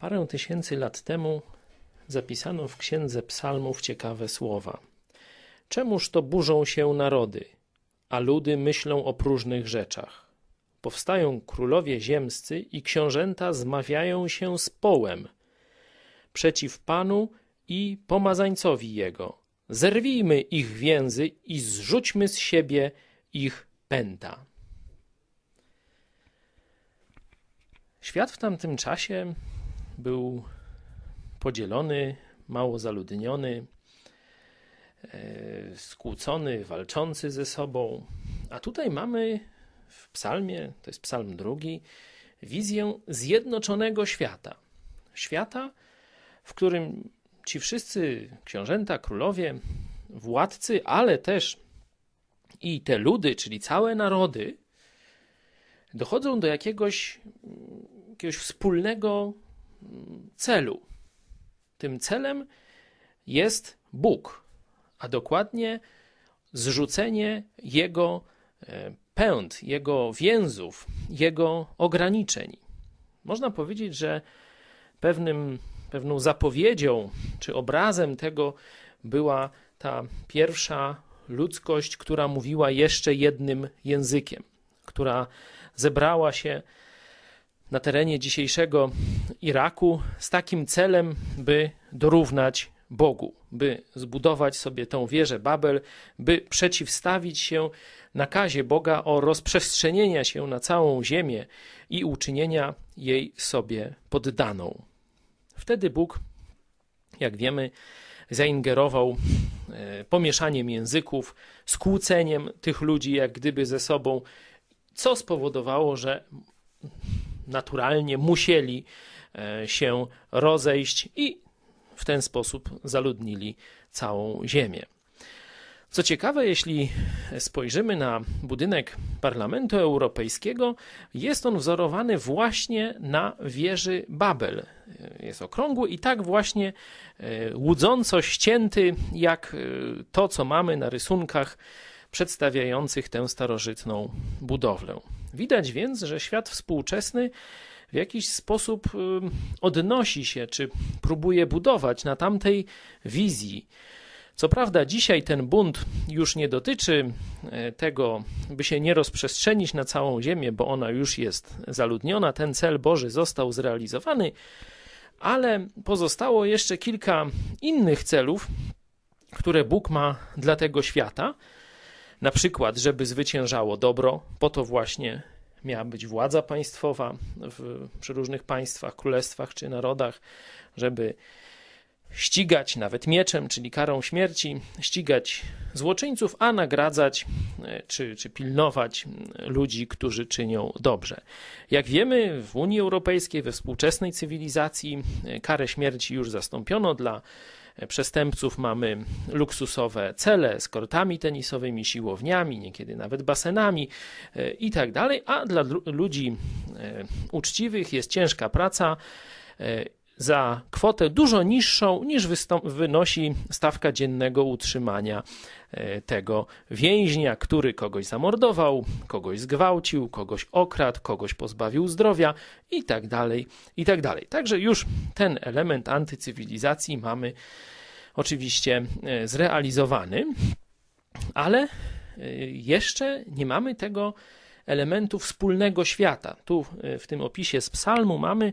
Parę tysięcy lat temu zapisano w księdze psalmów ciekawe słowa. Czemuż to burzą się narody, a ludy myślą o próżnych rzeczach? Powstają królowie ziemscy i książęta zmawiają się z połem przeciw Panu i pomazańcowi Jego. Zerwijmy ich więzy i zrzućmy z siebie ich pęta. Świat w tamtym czasie był podzielony, mało zaludniony, e, skłócony, walczący ze sobą. A tutaj mamy w psalmie, to jest psalm drugi, wizję zjednoczonego świata. Świata, w którym ci wszyscy książęta, królowie, władcy, ale też i te ludy, czyli całe narody, dochodzą do jakiegoś, jakiegoś wspólnego celu. Tym celem jest Bóg, a dokładnie zrzucenie jego e, pęd, jego więzów, jego ograniczeń. Można powiedzieć, że pewnym, pewną zapowiedzią czy obrazem tego była ta pierwsza ludzkość, która mówiła jeszcze jednym językiem, która zebrała się na terenie dzisiejszego Iraku z takim celem, by dorównać Bogu, by zbudować sobie tę wieżę Babel, by przeciwstawić się nakazie Boga o rozprzestrzenienia się na całą ziemię i uczynienia jej sobie poddaną. Wtedy Bóg, jak wiemy, zaingerował e, pomieszaniem języków, skłóceniem tych ludzi, jak gdyby ze sobą, co spowodowało, że naturalnie musieli e, się rozejść i w ten sposób zaludnili całą ziemię. Co ciekawe, jeśli spojrzymy na budynek Parlamentu Europejskiego, jest on wzorowany właśnie na wieży Babel. Jest okrągły i tak właśnie e, łudząco ścięty, jak e, to, co mamy na rysunkach przedstawiających tę starożytną budowlę. Widać więc, że świat współczesny w jakiś sposób odnosi się, czy próbuje budować na tamtej wizji. Co prawda, dzisiaj ten bunt już nie dotyczy e, tego, by się nie rozprzestrzenić na całą Ziemię, bo ona już jest zaludniona, ten cel Boży został zrealizowany, ale pozostało jeszcze kilka innych celów, które Bóg ma dla tego świata. Na przykład, żeby zwyciężało dobro, po to właśnie miała być władza państwowa w, przy różnych państwach, królestwach czy narodach, żeby ścigać nawet mieczem, czyli karą śmierci, ścigać złoczyńców, a nagradzać e, czy, czy pilnować ludzi, którzy czynią dobrze. Jak wiemy, w Unii Europejskiej, we współczesnej cywilizacji e, karę śmierci już zastąpiono dla e, przestępców mamy luksusowe cele z kortami tenisowymi, siłowniami, niekiedy nawet basenami i tak dalej, a dla ludzi uczciwych jest ciężka praca za kwotę dużo niższą niż wynosi stawka dziennego utrzymania e, tego więźnia, który kogoś zamordował, kogoś zgwałcił, kogoś okradł, kogoś pozbawił zdrowia i tak dalej, i tak dalej. Także już ten element antycywilizacji mamy oczywiście e, zrealizowany, ale e, jeszcze nie mamy tego elementu wspólnego świata. Tu w tym opisie z psalmu mamy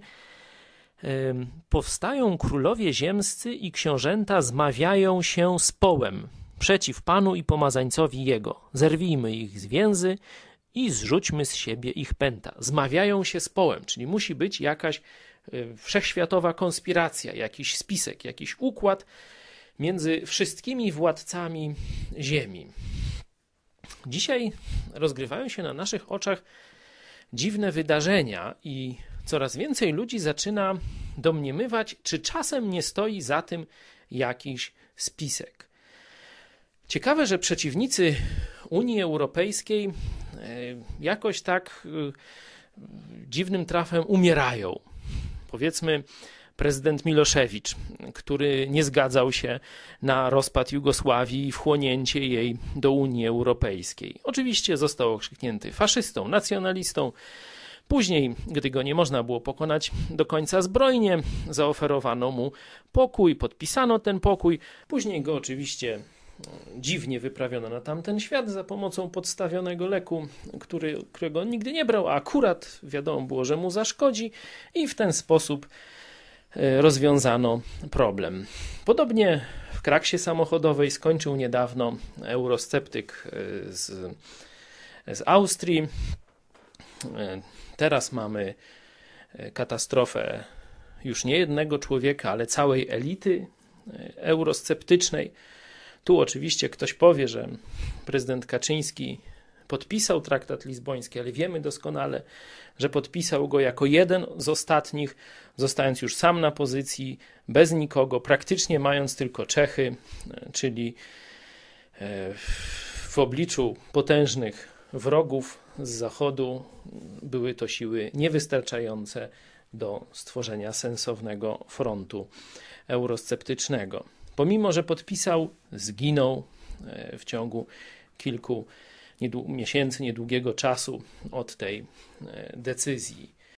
powstają królowie ziemscy i książęta zmawiają się z połem przeciw panu i pomazańcowi jego. Zerwijmy ich z więzy i zrzućmy z siebie ich pęta. Zmawiają się z połem, czyli musi być jakaś e, wszechświatowa konspiracja, jakiś spisek, jakiś układ między wszystkimi władcami ziemi. Dzisiaj rozgrywają się na naszych oczach dziwne wydarzenia i coraz więcej ludzi zaczyna domniemywać, czy czasem nie stoi za tym jakiś spisek. Ciekawe, że przeciwnicy Unii Europejskiej e, jakoś tak e, dziwnym trafem umierają. Powiedzmy, prezydent Miloszewicz, który nie zgadzał się na rozpad Jugosławii i wchłonięcie jej do Unii Europejskiej. Oczywiście został okrzyknięty faszystą, nacjonalistą, Później, gdy go nie można było pokonać do końca zbrojnie, zaoferowano mu pokój, podpisano ten pokój. Później go oczywiście mm, dziwnie wyprawiono na tamten świat za pomocą podstawionego leku, który, którego on nigdy nie brał, a akurat wiadomo było, że mu zaszkodzi, i w ten sposób e, rozwiązano problem. Podobnie w kraksie samochodowej skończył niedawno eurosceptyk e, z, z Austrii. E, teraz mamy e, katastrofę już nie jednego człowieka, ale całej elity e, eurosceptycznej. Tu oczywiście ktoś powie, że prezydent Kaczyński podpisał traktat lizboński, ale wiemy doskonale, że podpisał go jako jeden z ostatnich, zostając już sam na pozycji, bez nikogo, praktycznie mając tylko Czechy, czyli w obliczu potężnych wrogów z zachodu były to siły niewystarczające do stworzenia sensownego frontu eurosceptycznego. Pomimo, że podpisał, zginął e, w ciągu kilku miesięcy, niedługiego czasu od tej e, decyzji.